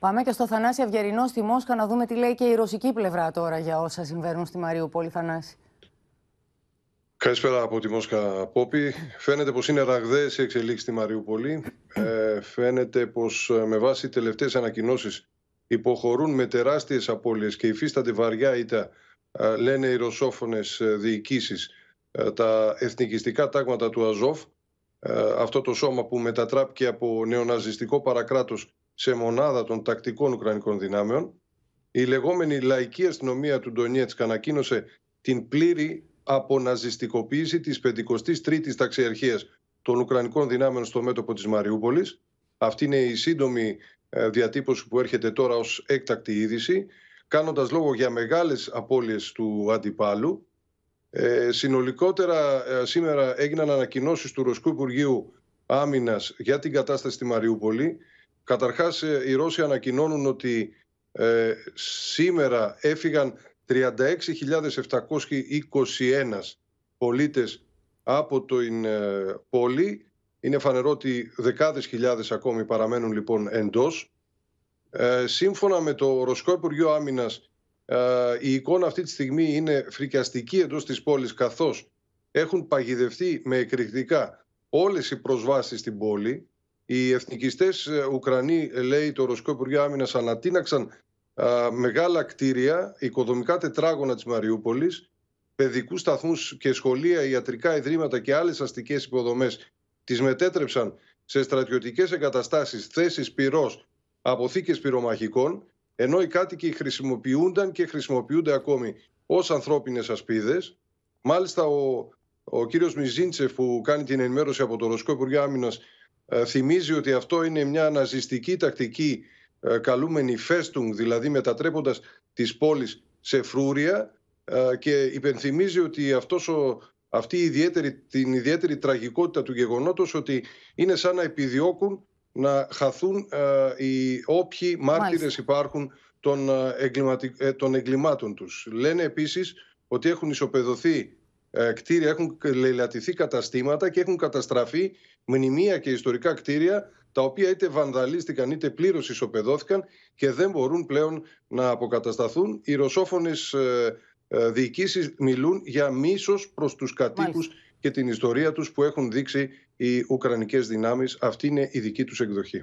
Πάμε και στο Θανάση Αυγερινό στη Μόσχα να δούμε τι λέει και η ρωσική πλευρά τώρα για όσα συμβαίνουν στη Μαριούπολη, Θανάση. Καλησπέρα από τη Μόσχα, Πόπη. Φαίνεται πως είναι ραγδαίες οι εξελίξεις στη Μαριούπολη. Ε, φαίνεται πως ε, με βάση τελευταίες ανακοινώσεις υποχωρούν με τεράστιες απώλειες και υφίστανται βαριά ήττα, ε, λένε οι ρωσόφωνες ε, διοικήσεις, τα εθνικιστικά τάγματα του Αζόφ. Αυτό το σώμα που μετατράπηκε από νεοναζιστικό παρακράτος σε μονάδα των τακτικών Ουκρανικών δυνάμεων. Η λεγόμενη λαϊκή αστυνομία του Ντονιέτσκα ανακοίνωσε την πλήρη αποναζιστικοποίηση της 53ης ταξιαρχίας των Ουκρανικών δυνάμεων στο μέτωπο της Μαριούπολης. Αυτή είναι η σύντομη ε, διατύπωση που έρχεται τώρα ως έκτακτη είδηση, κάνοντας λόγο για μεγάλες απώλειες του αντιπάλου. Ε, συνολικότερα ε, σήμερα έγιναν ανακοινώσεις του Ρωσικού Υπουργείου Άμυνας για την κατάσταση στη Μαριούπολη, Καταρχάς ε, οι Ρώσοι ανακοινώνουν ότι ε, σήμερα έφυγαν 36.721 πολίτες από την ε, πόλη. Είναι φανερό ότι δεκάδες χιλιάδες ακόμη παραμένουν λοιπόν εντός. Ε, σύμφωνα με το Ρωσικό Υπουργείο Άμυνας, η εικόνα αυτή τη στιγμή είναι φρικιαστική εντός της πόλης καθώς έχουν παγιδευτεί με εκρηκτικά όλες οι προσβάσεις στην πόλη οι εθνικιστές ε, Ουκρανοί, λέει το Ρωσικό Υπουργείο Άμυνας, ανατείναξαν μεγάλα κτίρια, οικοδομικά τετράγωνα της Μαριούπολης, παιδικούς σταθμούς και σχολεία, ιατρικά ιδρύματα και άλλες αστικές υποδομές. Τις μετέτρεψαν σε στρατιωτικές εγκαταστάσεις, θέσεις πυρός, αποθήκες πυρομαχικών, ενώ οι κάτοικοι χρησιμοποιούνταν και χρησιμοποιούνται ακόμη ως ανθρώπινες ασπίδες. Μάλιστα, ο, ο κύριος Μιζίντσεφ, που κάνει την ενημέρωση από το Ρωσικό Υπουργείο Άμυνας, ε, θυμίζει ότι αυτό είναι μια ναζιστική τακτική ε, καλούμενη φέστουγκ, δηλαδή μετατρέποντας τις πόλεις σε φρούρια ε, και υπενθυμίζει ότι αυτός αυτή η ιδιαίτερη, την ιδιαίτερη τραγικότητα του γεγονότος ότι είναι σαν να επιδιώκουν να χαθούν οι όποιοι μάρτυρες υπάρχουν των, των εγκλημάτων τους. Λένε επίσης ότι έχουν ισοπεδωθεί ε, κτίρια, έχουν λελατηθεί καταστήματα και έχουν καταστραφεί μνημεία και ιστορικά κτίρια τα οποία είτε βανδαλίστηκαν είτε πλήρως ισοπεδώθηκαν και δεν μπορούν πλέον να αποκατασταθούν. Οι ρωσόφωνες ε, ε, διοικήσεις μιλούν για μίσος προς τους κατοίκους και την ιστορία τους που έχουν δείξει οι Ουκρανικές δυνάμεις. Αυτή είναι η δική τους εκδοχή.